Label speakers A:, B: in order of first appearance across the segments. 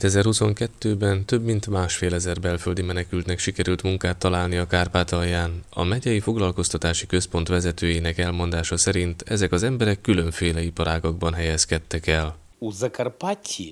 A: 2022-ben több mint másfél ezer belföldi menekültnek sikerült munkát találni a Kárpátalján. A megyei foglalkoztatási központ vezetőjének elmondása szerint ezek az emberek különféle iparágakban helyezkedtek el.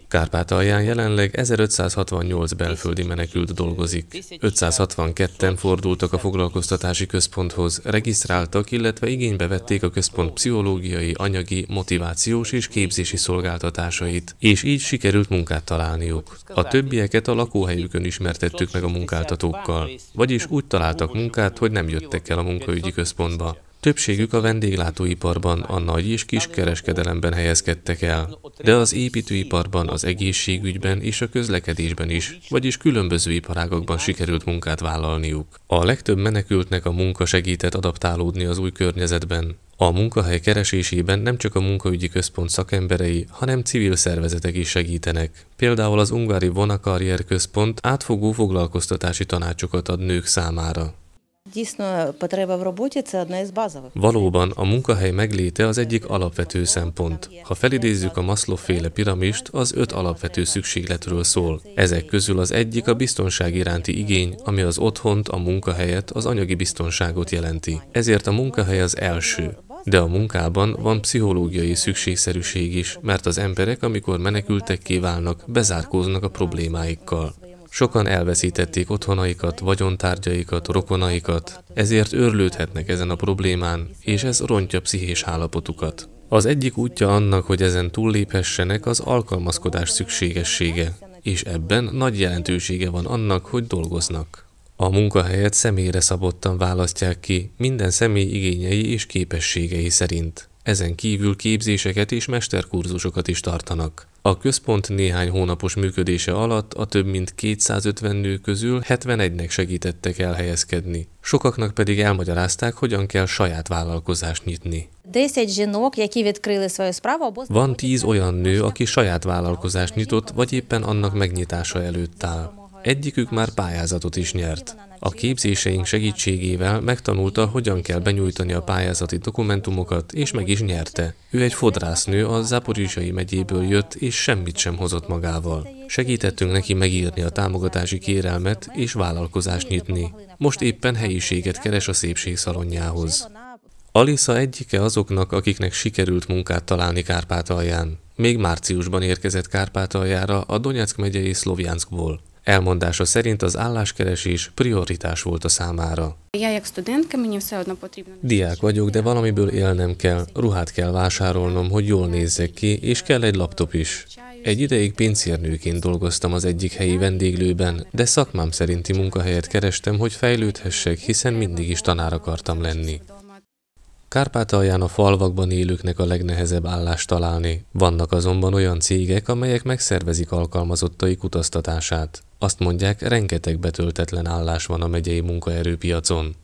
A: Kárpátalján jelenleg 1568 belföldi menekült dolgozik. 562-en fordultak a foglalkoztatási központhoz, regisztráltak, illetve igénybe vették a központ pszichológiai, anyagi, motivációs és képzési szolgáltatásait, és így sikerült munkát találniuk. A többieket a lakóhelyükön ismertettük meg a munkáltatókkal, vagyis úgy találtak munkát, hogy nem jöttek el a munkaügyi központba. Többségük a vendéglátóiparban, a nagy és kis kereskedelemben helyezkedtek el, de az építőiparban, az egészségügyben és a közlekedésben is, vagyis különböző iparágokban sikerült munkát vállalniuk. A legtöbb menekültnek a munka segített adaptálódni az új környezetben. A munkahely keresésében nem csak a munkaügyi központ szakemberei, hanem civil szervezetek is segítenek. Például az Ungári Vonakarrier Központ átfogó foglalkoztatási tanácsokat ad nők számára. Valóban a munkahely megléte az egyik alapvető szempont. Ha felidézzük a Maslow féle piramist, az öt alapvető szükségletről szól. Ezek közül az egyik a biztonság iránti igény, ami az otthont, a munkahelyet, az anyagi biztonságot jelenti. Ezért a munkahely az első. De a munkában van pszichológiai szükségszerűség is, mert az emberek, amikor menekültek válnak, bezárkóznak a problémáikkal. Sokan elveszítették otthonaikat, vagyontárgyaikat, rokonaikat, ezért őrlődhetnek ezen a problémán, és ez rontja pszichés állapotukat. Az egyik útja annak, hogy ezen túlléphessenek, az alkalmazkodás szükségessége, és ebben nagy jelentősége van annak, hogy dolgoznak. A munkahelyet személyre szabottan választják ki, minden személy igényei és képességei szerint. Ezen kívül képzéseket és mesterkurzusokat is tartanak. A központ néhány hónapos működése alatt a több mint 250 nő közül 71-nek segítettek elhelyezkedni. Sokaknak pedig elmagyarázták, hogyan kell saját vállalkozást nyitni. Van tíz olyan nő, aki saját vállalkozást nyitott, vagy éppen annak megnyitása előtt áll. Egyikük már pályázatot is nyert. A képzéseink segítségével megtanulta, hogyan kell benyújtani a pályázati dokumentumokat, és meg is nyerte. Ő egy fodrásznő, a Záporizsai megyéből jött, és semmit sem hozott magával. Segítettünk neki megírni a támogatási kérelmet és vállalkozást nyitni. Most éppen helyiséget keres a szépségszalonjához. Alisa egyike azoknak, akiknek sikerült munkát találni Kárpátalján. Még márciusban érkezett Kárpátaljára a Donetsk megyei Szlovjánszkból. Elmondása szerint az álláskeresés prioritás volt a számára. Diák vagyok, de valamiből élnem kell, ruhát kell vásárolnom, hogy jól nézzek ki, és kell egy laptop is. Egy ideig pincérnőként dolgoztam az egyik helyi vendéglőben, de szakmám szerinti munkahelyet kerestem, hogy fejlődhessek, hiszen mindig is tanár akartam lenni. Kárpátalján a falvakban élőknek a legnehezebb állást találni. Vannak azonban olyan cégek, amelyek megszervezik alkalmazottai utaztatását. Azt mondják, rengeteg betöltetlen állás van a megyei munkaerőpiacon.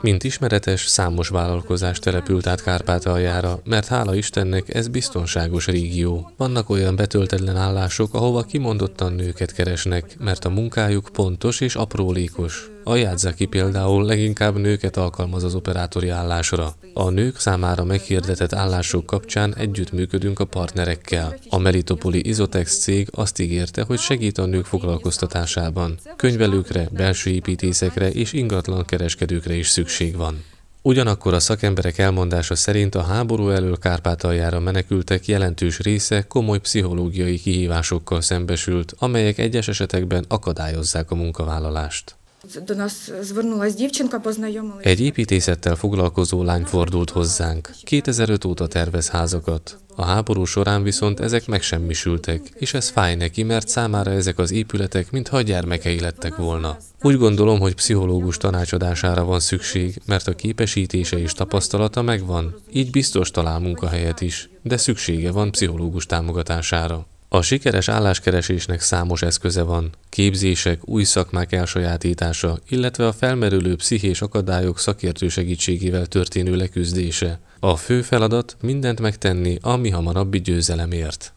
A: Mint ismeretes, számos vállalkozás települt át Kárpátaljára, mert hála Istennek ez biztonságos régió. Vannak olyan betöltetlen állások, ahova kimondottan nőket keresnek, mert a munkájuk pontos és aprólékos. A Yadzaki például leginkább nőket alkalmaz az operátori állásra. A nők számára meghirdetett állások kapcsán együttműködünk a partnerekkel. A Melitopoli Izotex cég azt ígérte, hogy segít a nők foglalkoztatásában. Könyvelőkre, belső építészekre és ingatlan kereskedőkre is szükség van. Ugyanakkor a szakemberek elmondása szerint a háború elől Kárpátaljára menekültek jelentős része komoly pszichológiai kihívásokkal szembesült, amelyek egyes esetekben akadályozzák a munkavállalást. Egy építészettel foglalkozó lány fordult hozzánk. 2005 óta tervez házakat. A háború során viszont ezek megsemmisültek, és ez fáj neki, mert számára ezek az épületek mintha a gyermekei lettek volna. Úgy gondolom, hogy pszichológus tanácsadására van szükség, mert a képesítése és tapasztalata megvan, így biztos talál munkahelyet is, de szüksége van pszichológus támogatására. A sikeres álláskeresésnek számos eszköze van, képzések, új szakmák elsajátítása, illetve a felmerülő pszichés akadályok szakértő segítségével történő leküzdése. A fő feladat mindent megtenni ami hamarabbi győzelemért.